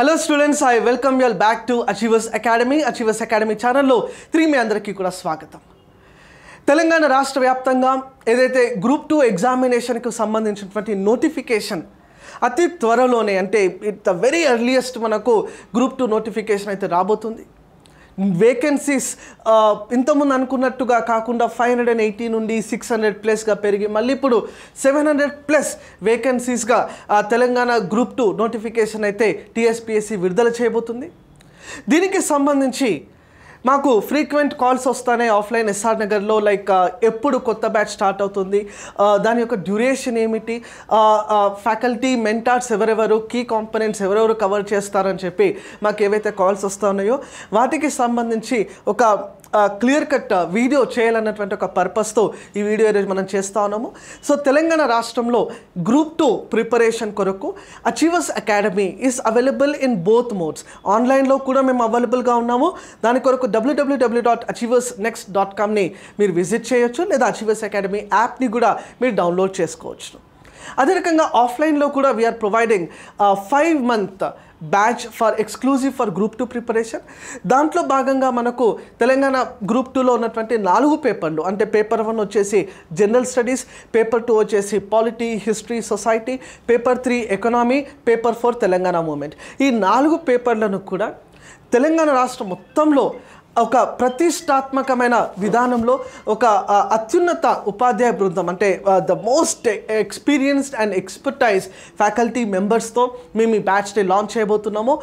Hello students I welcome you all back to Achievers Academy Achievers Academy ఛానల్లో త్రీ మీ అందరికీ కూడా స్వాగతం తెలంగాణ రాష్ట్ర వ్యాప్తంగా ఏదైతే గ్రూప్ టూ ఎగ్జామినేషన్కు సంబంధించినటువంటి నోటిఫికేషన్ అతి త్వరలోనే అంటే ఇట్ ద వెరీ ఎర్లియస్ట్ మనకు గ్రూప్ టూ నోటిఫికేషన్ అయితే రాబోతుంది వేకెన్సీస్ ఇంతకుముందు అనుకున్నట్టుగా కాకుండా ఫైవ్ హండ్రెడ్ అండ్ ఎయిటీ నుండి సిక్స్ హండ్రెడ్ ప్లస్గా పెరిగి మళ్ళీ ఇప్పుడు సెవెన్ హండ్రెడ్ ప్లస్ వేకెన్సీస్గా తెలంగాణ గ్రూప్ టూ నోటిఫికేషన్ అయితే టీఎస్పిఎస్సి విడుదల చేయబోతుంది దీనికి సంబంధించి మాకు ఫ్రీక్వెంట్ కాల్స్ వస్తాయి ఆఫ్లైన్ ఎస్ఆర్ నగర్లో లైక్ uh, ఎప్పుడు కొత్త బ్యాచ్ స్టార్ట్ అవుతుంది uh, దాని యొక్క డ్యూరేషన్ ఏమిటి ఫ్యాకల్టీ uh, మెంటార్స్ ఎవరెవరు కీ కాంపనెంట్స్ ఎవరెవరు కవర్ చేస్తారని చెప్పి మాకు ఏవైతే కాల్స్ వస్తున్నాయో వాటికి సంబంధించి ఒక క్లియర్ కట్ వీడియో చేయాలన్నటువంటి ఒక పర్పస్తో ఈ వీడియో ఈరోజు మనం చేస్తూ ఉన్నాము సో తెలంగాణ రాష్ట్రంలో గ్రూప్ టూ ప్రిపరేషన్ కొరకు Achievers Academy is available in both modes ఆన్లైన్లో కూడా మేము అవైలబుల్గా ఉన్నాము దాని కొరకు WWW dot Achievers next dot కామ్ని మీరు విజిట్ చేయొచ్చు లేదా అచీవర్స్ అకాడమీ యాప్ని కూడా మీరు డౌన్లోడ్ చేసుకోవచ్చు అదే రకంగా ఆఫ్లైన్లో కూడా we are providing five month batch for exclusive for group two preparation దాంట్లో భాగంగా మనకు తెలంగాణ గ్రూప్ టూలో ఉన్నటువంటి నాలుగు పేపర్లు అంటే పేపర్ వన్ వచ్చేసి జనరల్ స్టడీస్ పేపర్ టూ వచ్చేసి polity history society paper three economy paper four Telangana movement ఈ నాలుగు పేపర్లను కూడా తెలంగాణ రాష్ట్రం మొత్తంలో ఒక ప్రతిష్టాత్మకమైన విధానంలో ఒక అత్యున్నత ఉపాధ్యాయ బృందం అంటే the most experienced and expertise faculty మెంబర్స్తో మేము ఈ బ్యాచ్ డే లాంచ్ చేయబోతున్నాము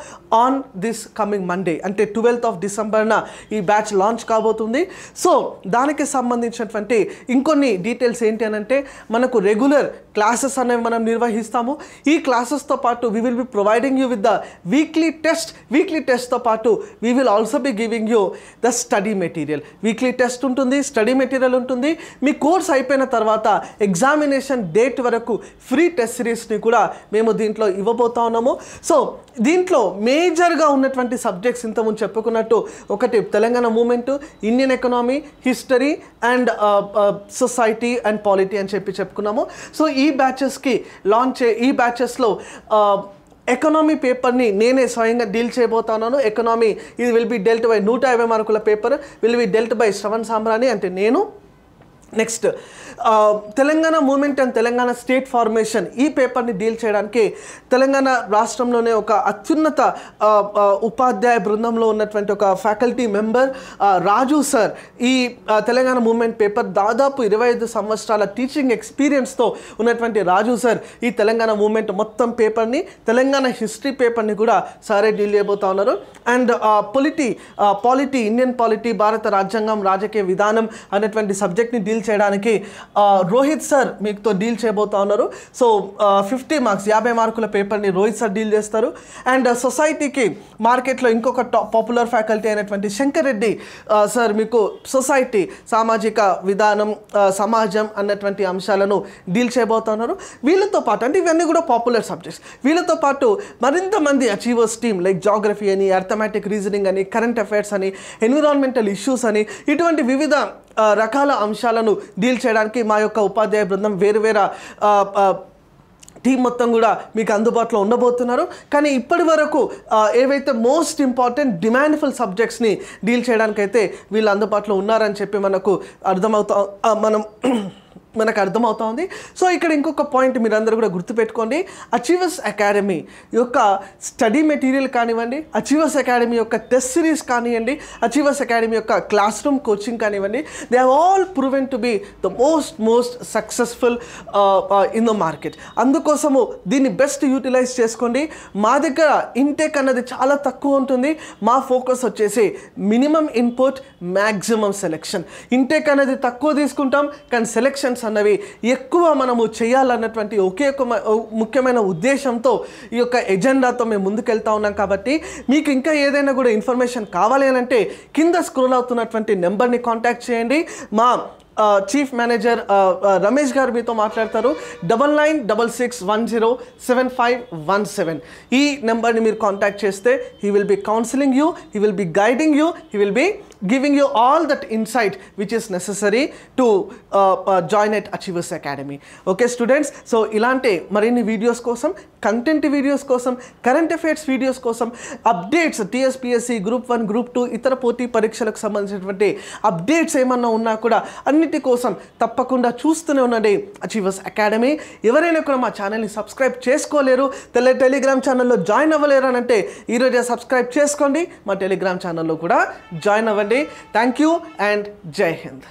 ఆన్ దిస్ కమింగ్ మండే అంటే ట్వెల్త్ ఆఫ్ డిసెంబర్న ఈ బ్యాచ్ లాంచ్ కాబోతుంది సో దానికి సంబంధించినటువంటి ఇంకొన్ని డీటెయిల్స్ ఏంటి అని అంటే మనకు రెగ్యులర్ క్లాసెస్ అనేవి మనం నిర్వహిస్తాము ఈ క్లాసెస్తో పాటు we will be providing you with the weekly test weekly టెస్ట్తో పాటు we will also be giving you the study material weekly test ఉంటుంది స్టడీ మెటీరియల్ ఉంటుంది మీ కోర్స్ అయిపోయిన తర్వాత ఎగ్జామినేషన్ డేట్ వరకు ఫ్రీ టెస్ట్ సిరీస్ని కూడా మేము దీంట్లో ఇవ్వబోతా ఉన్నాము సో దీంట్లో మేజర్గా ఉన్నటువంటి సబ్జెక్ట్స్ ఇంతకుముందు చెప్పుకున్నట్టు ఒకటి Telangana movement Indian economy history and society and polity అని చెప్పి చెప్పుకున్నాము సో ఈ బ్యాచెస్కి లాంచ్ ఈ బ్యాచెస్లో ఎకనామీ పేపర్ని నేనే స్వయంగా డీల్ చేయబోతున్నాను ఎకనామీ ఇది విల్ బి డెల్ట్ బై నూట యాభై మార్కుల paper will be dealt by Shravan Sambrani అంటే నేను next Telangana movement and Telangana state formation ఈ పేపర్ని డీల్ చేయడానికి తెలంగాణ రాష్ట్రంలోనే ఒక అత్యున్నత ఉపాధ్యాయ బృందంలో ఉన్నటువంటి ఒక ఫ్యాకల్టీ మెంబర్ రాజు సార్ ఈ తెలంగాణ మూమెంట్ పేపర్ దాదాపు ఇరవై ఐదు సంవత్సరాల టీచింగ్ ఎక్స్పీరియన్స్తో ఉన్నటువంటి రాజు సార్ ఈ తెలంగాణ మూమెంట్ మొత్తం పేపర్ని తెలంగాణ హిస్టరీ పేపర్ని కూడా సారే డీల్ చేయబోతా ఉన్నారు and polity polity Indian polity భారత రాజ్యాంగం రాజకీయ విధానం అనేటువంటి సబ్జెక్ట్ని డీల్ చేయడానికి రోహిత్ సార్ మీతో డీల్ చేయబోతా ఉన్నారు సో ఫిఫ్టీ మార్క్స్ యాభై మార్కుల పేపర్ని రోహిత్ సార్ డీల్ చేస్తారు అండ్ సొసైటీకి మార్కెట్లో ఇంకొక టాప్ పాపులర్ ఫ్యాకల్టీ అయినటువంటి శంకర్ రెడ్డి సార్ మీకు సొసైటీ సామాజిక విధానం సమాజం అన్నటువంటి అంశాలను డీల్ చేయబోతా ఉన్నారు వీళ్ళతో పాటు అంటే ఇవన్నీ కూడా పాపులర్ సబ్జెక్ట్స్ వీళ్ళతో పాటు మరింత మంది అచీవర్స్ టీమ్ లైక్ జాగ్రఫీ అని అర్థమాటిక్ రీజనింగ్ అని కరెంట్ అఫైర్స్ అని ఎన్విరాన్మెంటల్ ఇష్యూస్ అని ఇటువంటి వివిధ రకాల అంశాలను డీల్ చేయడానికి మా యొక్క ఉపాధ్యాయ బృందం వేరే టీం మొత్తం కూడా మీకు అందుబాటులో ఉండబోతున్నారు కానీ ఇప్పటి వరకు ఏవైతే మోస్ట్ ఇంపార్టెంట్ డిమాండ్ఫుల్ సబ్జెక్ట్స్ని డీల్ చేయడానికైతే వీళ్ళు అందుబాటులో ఉన్నారని చెప్పి మనకు అర్థమవుతా మనం మనకు అర్థమవుతా ఉంది సో ఇక్కడ ఇంకొక పాయింట్ మీరందరూ కూడా గుర్తుపెట్టుకోండి అచీవర్స్ అకాడమీ యొక్క స్టడీ మెటీరియల్ కానివ్వండి అచీవర్స్ అకాడమీ యొక్క టెస్ట్ సిరీస్ కానివ్వండి అచీవర్స్ అకాడమీ యొక్క క్లాస్ రూమ్ కోచింగ్ కానివ్వండి they have all proven to be the most most successful in the market అందుకోసము దీన్ని బెస్ట్ యూటిలైజ్ చేసుకోండి మా దగ్గర ఇంటేక్ అన్నది చాలా తక్కువ ఉంటుంది మా ఫోకస్ వచ్చేసి minimum input maximum selection intake అనేది తక్కువ తీసుకుంటాం కానీ సెలెక్షన్స్ అన్నవి ఎక్కువ మనము చేయాలన్నటువంటి ఒకే ఒక ముఖ్యమైన ఉద్దేశంతో ఈ యొక్క ఎజెండాతో మేము ముందుకెళ్తా ఉన్నాం కాబట్టి మీకు ఇంకా ఏదైనా కూడా ఇన్ఫర్మేషన్ కావాలి అంటే కింద స్క్రోల్ అవుతున్నటువంటి నెంబర్ని కాంటాక్ట్ చేయండి మా చీఫ్ మేనేజర్ రమేష్ గారు మీతో మాట్లాడతారు double nine double six one zero seven five one seven ఈ నెంబర్ని మీరు కాంటాక్ట్ చేస్తే he will be counselling you he will be guiding you he will be giving you all that insight which is necessary to uh, uh, join at Achievers Academy. Okay students, so ఇలాంటి మరిన్ని videos కోసం content videos కోసం current affairs videos కోసం updates TSPSC group one group two ఇతర పోటీ పరీక్షలకు సంబంధించినటువంటి updates ఏమన్నా ఉన్నా కూడా అన్నిటి కోసం తప్పకుండా చూస్తూనే ఉండండి అచీవర్స్ అకాడమీ ఎవరైనా కూడా మా ఛానల్ని సబ్స్క్రైబ్ చేసుకోలేరు తెల్ల టెలిగ్రామ్ ఛానల్లో జాయిన్ అవ్వలేరు అని అంటే ఈరోజే సబ్స్క్రైబ్ చేసుకోండి మా టెలిగ్రామ్ ఛానల్లో కూడా జాయిన్ అవ్వండి Monday. Thank you and Jai Hind.